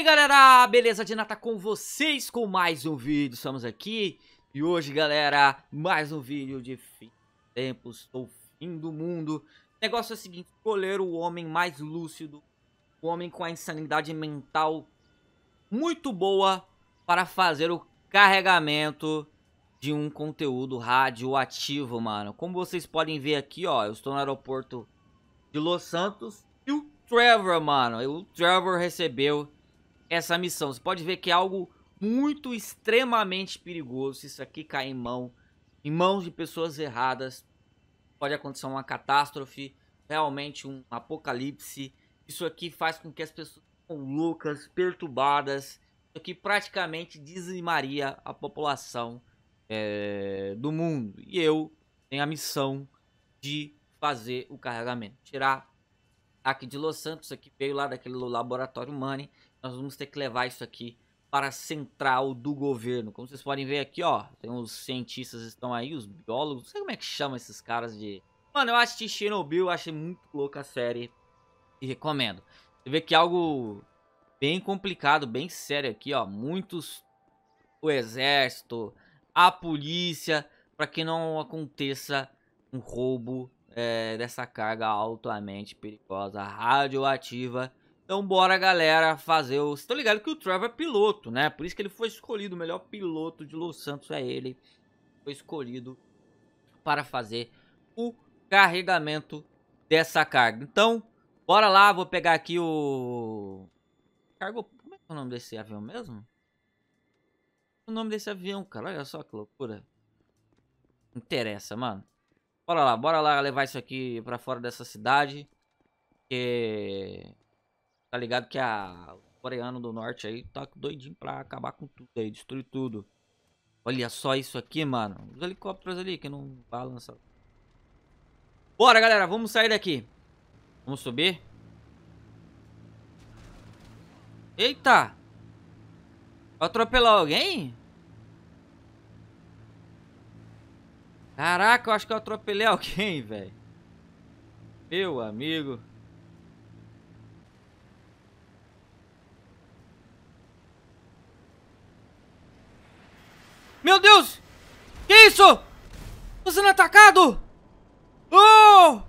aí galera, beleza de nata tá com vocês com mais um vídeo, estamos aqui E hoje galera, mais um vídeo de fim tempos, ou fim do mundo O negócio é o seguinte, escolher o homem mais lúcido O homem com a insanidade mental muito boa Para fazer o carregamento de um conteúdo radioativo, mano Como vocês podem ver aqui, ó, eu estou no aeroporto de Los Santos E o Trevor, mano, o Trevor recebeu essa missão. Você pode ver que é algo muito extremamente perigoso. Se isso aqui cair em mão, em mãos de pessoas erradas, pode acontecer uma catástrofe, realmente um apocalipse. Isso aqui faz com que as pessoas ficam loucas, perturbadas. Isso aqui praticamente dizimaria a população é, do mundo. E eu tenho a missão de fazer o carregamento. Tirar aqui de Los Santos, aqui veio lá daquele laboratório Money nós vamos ter que levar isso aqui para a central do governo. Como vocês podem ver aqui, ó, tem os cientistas estão aí, os biólogos, não sei como é que chama esses caras de... Mano, eu assisti Chernobyl, achei muito louca a série e recomendo. Você vê que é algo bem complicado, bem sério aqui, ó, muitos... O exército, a polícia, para que não aconteça um roubo é, dessa carga altamente perigosa, radioativa, então bora, galera, fazer o... Vocês estão ligados que o Trevor é piloto, né? Por isso que ele foi escolhido, o melhor piloto de Los Santos é ele. Foi escolhido para fazer o carregamento dessa carga. Então, bora lá, vou pegar aqui o... Cargo... Como é que é o nome desse avião mesmo? É é o nome desse avião, cara? Olha só que loucura. Interessa, mano. Bora lá, bora lá levar isso aqui pra fora dessa cidade. Porque... Tá ligado que a coreano do norte aí tá doidinho pra acabar com tudo aí, destruir tudo. Olha só isso aqui, mano. Os helicópteros ali que não balança. Bora, galera, vamos sair daqui. Vamos subir. Eita! Atropelar alguém? Caraca, eu acho que eu atropelei alguém, velho. Meu amigo. Meu Deus! Que isso? Tô sendo atacado! Oh!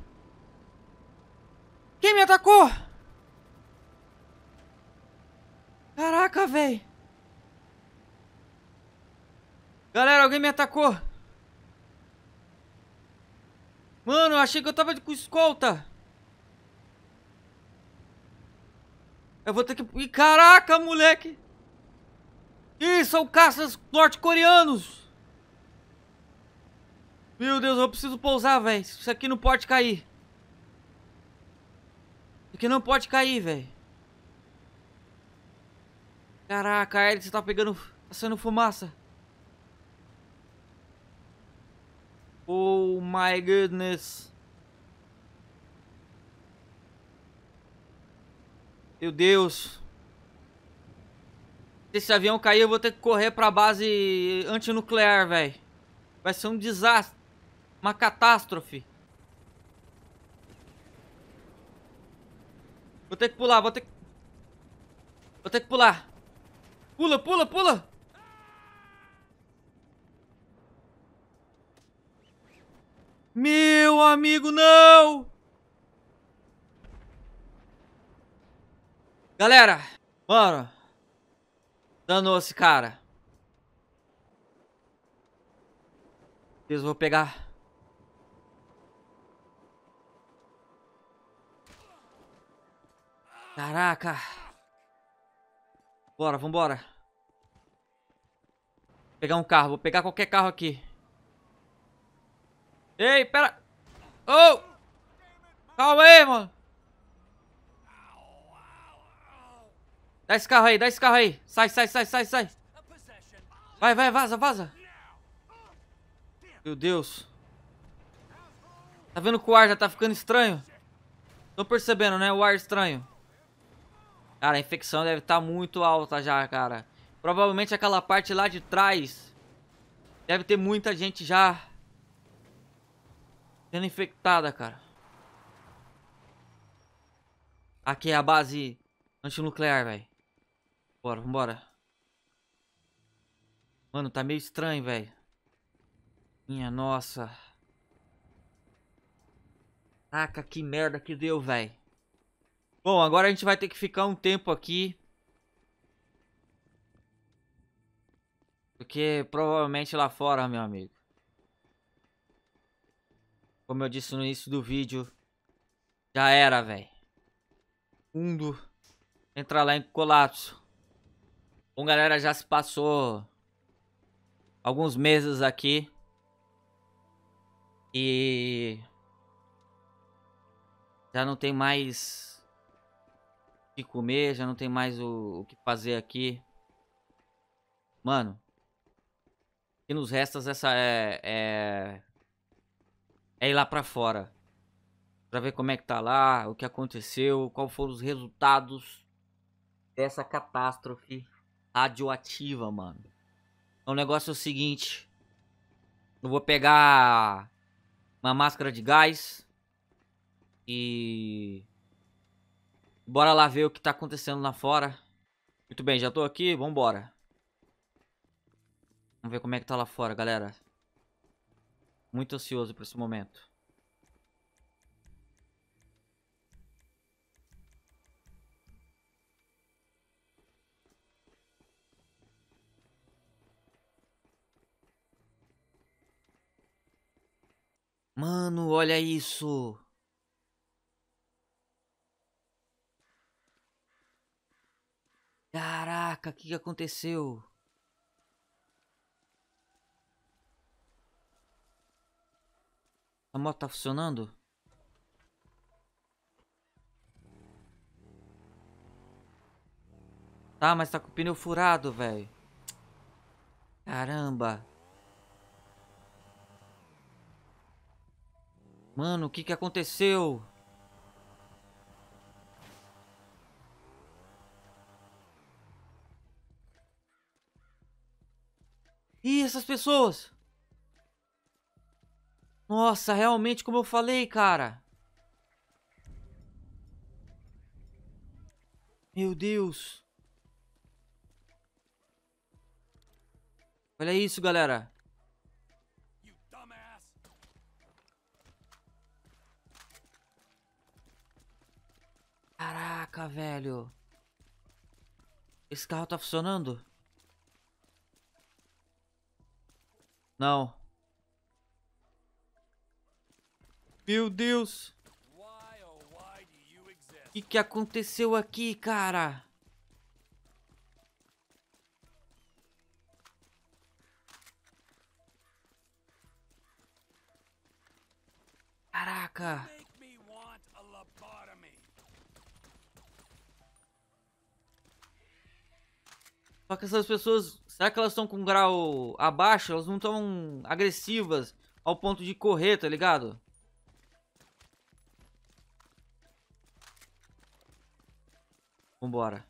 Quem me atacou? Caraca, velho! Galera, alguém me atacou! Mano, eu achei que eu tava com escolta! Eu vou ter que... caraca, moleque! Ih, são caças norte-coreanos! Meu Deus, eu preciso pousar, velho. Isso aqui não pode cair. Isso aqui não pode cair, velho. Caraca, a hélice tá pegando... Tá sendo fumaça. Oh my goodness. Meu Deus. Se esse avião cair, eu vou ter que correr pra base antinuclear, velho. Vai ser um desastre. Uma catástrofe. Vou ter que pular, vou ter que... Vou ter que pular. Pula, pula, pula! Meu amigo, não! Galera, bora... Danou-se, cara. Eu vou pegar. Caraca. Bora, vambora. Vou pegar um carro, vou pegar qualquer carro aqui. Ei, pera. Oh! Calma aí, mano. Dá esse carro aí, dá esse carro aí. Sai, sai, sai, sai, sai. Vai, vai, vaza, vaza. Meu Deus. Tá vendo que o ar já tá ficando estranho? Tô percebendo, né? O ar estranho. Cara, a infecção deve estar tá muito alta já, cara. Provavelmente aquela parte lá de trás. Deve ter muita gente já... Sendo infectada, cara. Aqui é a base antinuclear, velho. Bora, vambora. Mano, tá meio estranho, velho. Minha nossa. Caraca, que merda que deu, velho. Bom, agora a gente vai ter que ficar um tempo aqui. Porque provavelmente lá fora, meu amigo. Como eu disse no início do vídeo. Já era, velho. Mundo entra lá em colapso. Bom, galera, já se passou alguns meses aqui. E já não tem mais o que comer, já não tem mais o, o que fazer aqui. Mano, o que nos resta é essa é, é, é ir lá pra fora. Pra ver como é que tá lá, o que aconteceu, qual foram os resultados dessa catástrofe radioativa, mano. o é negócio é o seguinte. Eu vou pegar uma máscara de gás e... Bora lá ver o que tá acontecendo lá fora. Muito bem, já tô aqui, vambora. Vamos ver como é que tá lá fora, galera. Muito ansioso pra esse momento. Mano, olha isso. Caraca, o que, que aconteceu? A moto tá funcionando? Tá, mas tá com o pneu furado, velho. Caramba. Mano, o que que aconteceu? E essas pessoas! Nossa, realmente como eu falei, cara. Meu Deus. Olha isso, galera. Caraca, velho. Esse carro tá funcionando? Não. Meu Deus. O que, que aconteceu aqui, cara? Caraca. Só que essas pessoas, será que elas estão com um grau abaixo? Elas não estão agressivas ao ponto de correr, tá ligado? Vambora.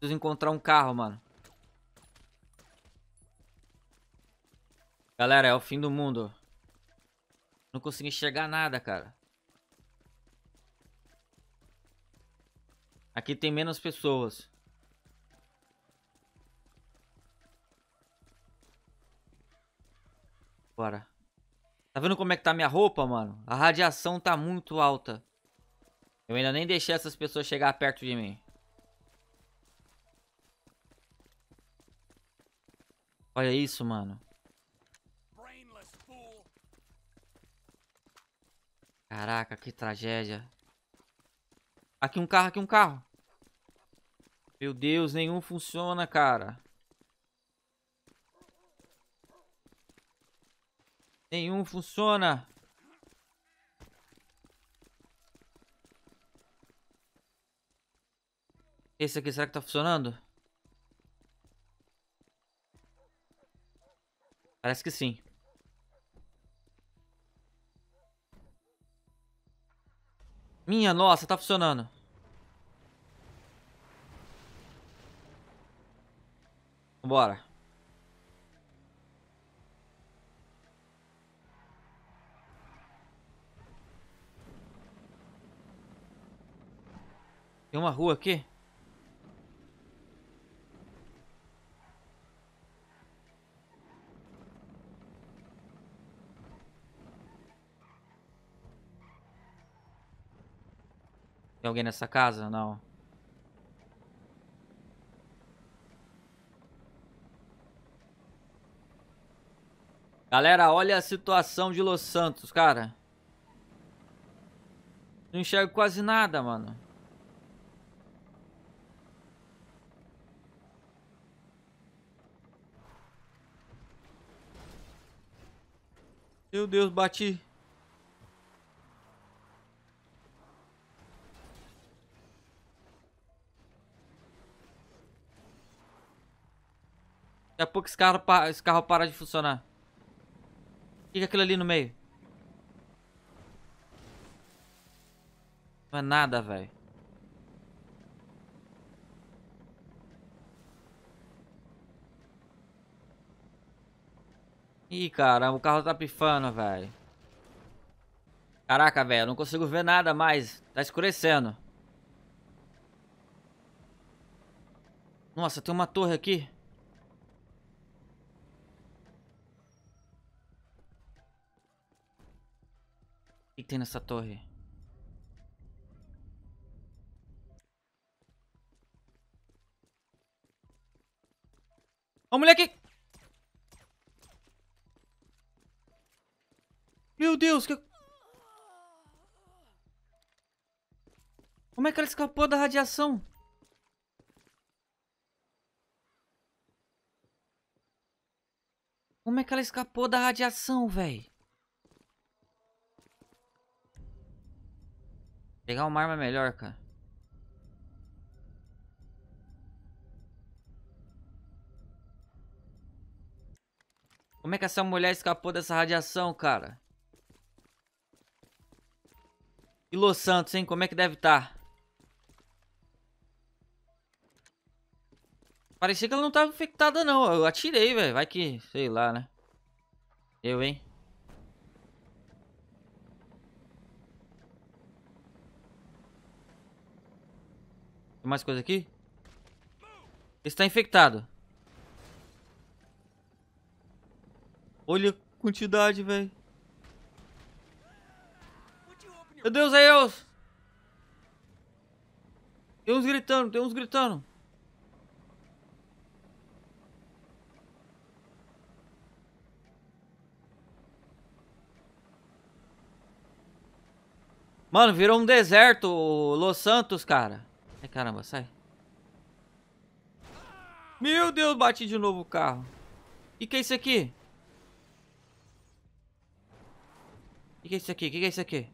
Preciso encontrar um carro, mano. Galera, é o fim do mundo. Não consegui enxergar nada, cara. Aqui tem menos pessoas. Bora. Tá vendo como é que tá minha roupa, mano? A radiação tá muito alta. Eu ainda nem deixei essas pessoas chegar perto de mim. Olha isso, mano. Caraca, que tragédia. Aqui um carro, aqui um carro. Meu Deus, nenhum funciona, cara. Nenhum funciona. Esse aqui, será que tá funcionando? Parece que sim. Minha nossa, tá funcionando. Vambora. Tem uma rua aqui? Tem alguém nessa casa? Não. Galera, olha a situação de Los Santos, cara. Não enxergo quase nada, mano. Meu Deus, bati. Daqui a pouco esse carro, esse carro para de funcionar. O que é aquilo ali no meio? Não é nada, velho. Ih, caramba, o carro tá pifando, velho. Caraca, velho, não consigo ver nada mais. Tá escurecendo. Nossa, tem uma torre aqui. O que tem nessa torre? Ó, moleque! Deus, que... Como é que ela escapou da radiação? Como é que ela escapou da radiação, velho? Pegar uma arma é melhor, cara. Como é que essa mulher escapou dessa radiação, cara? E Los Santos, hein? Como é que deve estar? Tá? Parecia que ela não tava infectada, não. Eu atirei, velho. Vai que... Sei lá, né? Eu, hein? Tem mais coisa aqui? Está infectado. Olha a quantidade, velho. Meu Deus, é eu! Tem uns gritando, tem uns gritando. Mano, virou um deserto Los Santos, cara. Ai, caramba, sai. Meu Deus, bati de novo o carro. E que é isso aqui? E que é isso aqui? O que é isso aqui?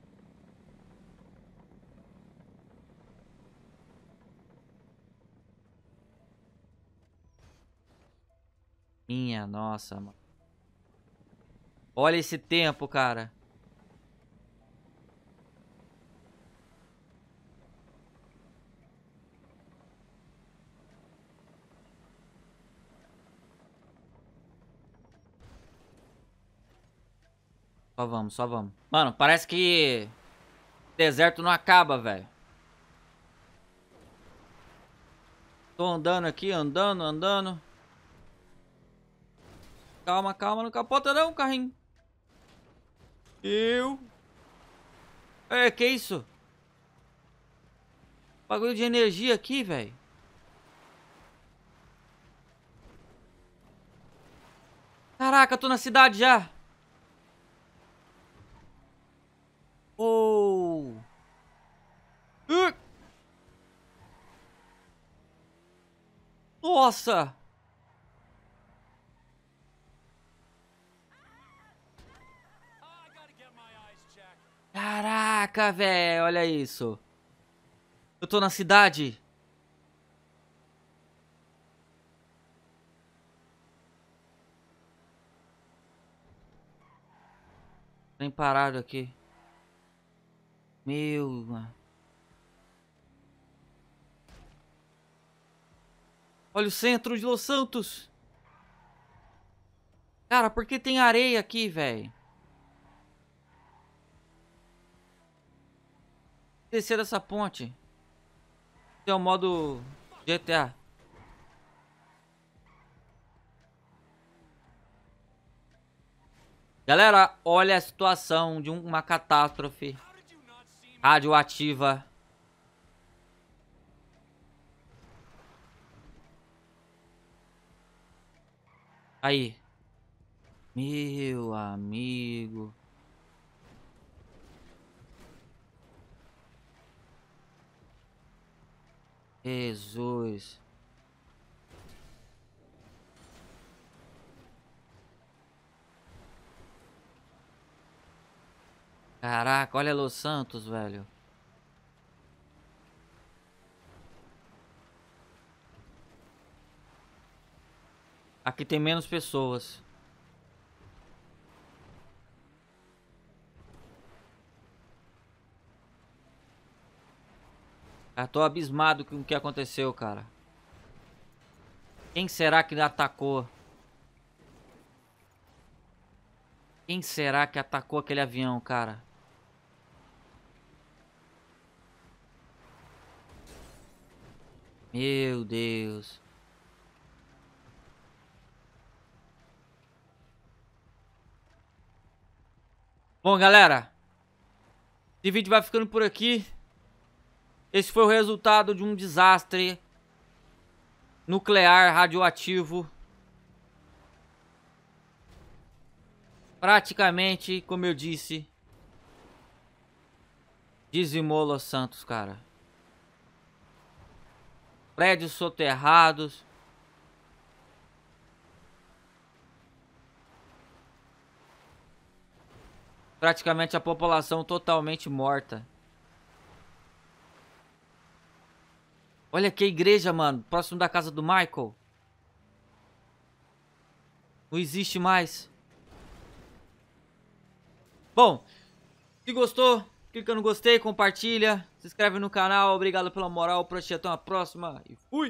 Minha nossa, mano. Olha esse tempo, cara. Só vamos, só vamos. Mano, parece que deserto não acaba, velho. Tô andando aqui, andando, andando. Calma, calma, não capota não, carrinho. Eu. É, que isso? Bagulho de energia aqui, velho. Caraca, tô na cidade já. Oh. Uh. Nossa. Caraca, velho, olha isso. Eu tô na cidade. Trem parado aqui. Meu, Olha o centro de Los Santos. Cara, por que tem areia aqui, velho? descer dessa ponte. Tem o modo GTA. Galera, olha a situação de uma catástrofe radioativa. Aí. Meu amigo. Jesus. Caraca, olha Los Santos, velho. Aqui tem menos pessoas. Eu tô abismado com o que aconteceu, cara. Quem será que atacou? Quem será que atacou aquele avião, cara? Meu Deus. Bom, galera. Esse vídeo vai ficando por aqui. Esse foi o resultado de um desastre nuclear radioativo. Praticamente, como eu disse, dizimou Los Santos, cara. Prédios soterrados. Praticamente a população totalmente morta. Olha que igreja, mano. Próximo da casa do Michael. Não existe mais. Bom, se gostou, clica no gostei, compartilha, se inscreve no canal. Obrigado pela moral. prontinho, até uma próxima e fui!